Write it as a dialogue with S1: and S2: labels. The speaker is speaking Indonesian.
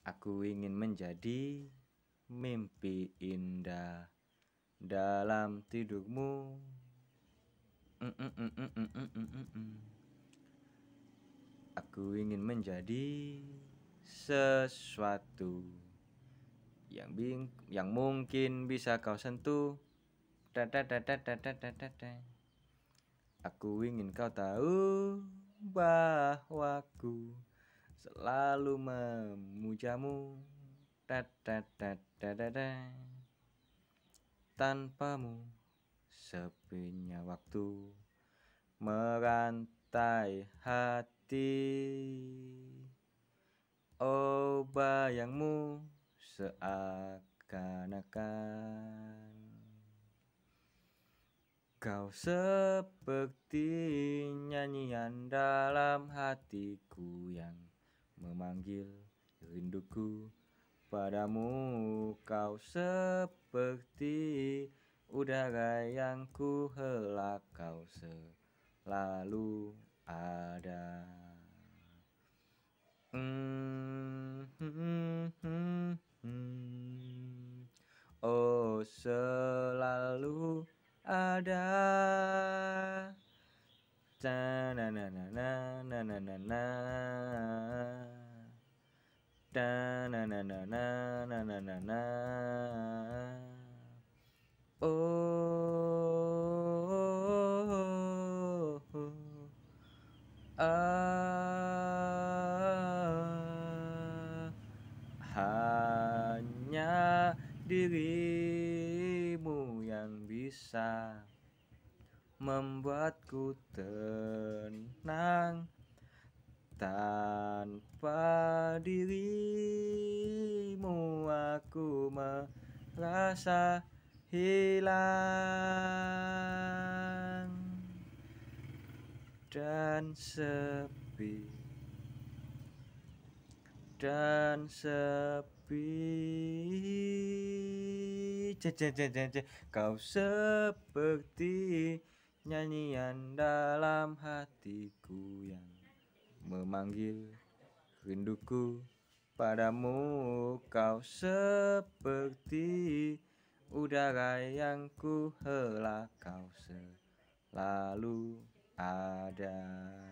S1: Aku ingin menjadi mimpi indah dalam tidurmu. Aku ingin menjadi sesuatu yang bing yang mungkin bisa kau sentuh. Aku ingin kau tahu bahwa aku selalu memujamu tanpamu sepinya waktu merantai hati oh bayangmu seakan-akan Kau seperti nyanyian dalam hatiku yang memanggil rinduku padamu kau seperti udara yang ku hela kau selalu ada Hmm hmm, hmm, hmm. oh selalu ada da na na na na na na na na da na na na na na na na na oh ah hanya dirimu yang bisa membuatku tenang tanpa dirimu aku merasa hilang dan sepi dan sepi je, kau seperti nyanyian dalam hatiku yang memanggil rinduku padamu kau seperti udara yang ku kau selalu ada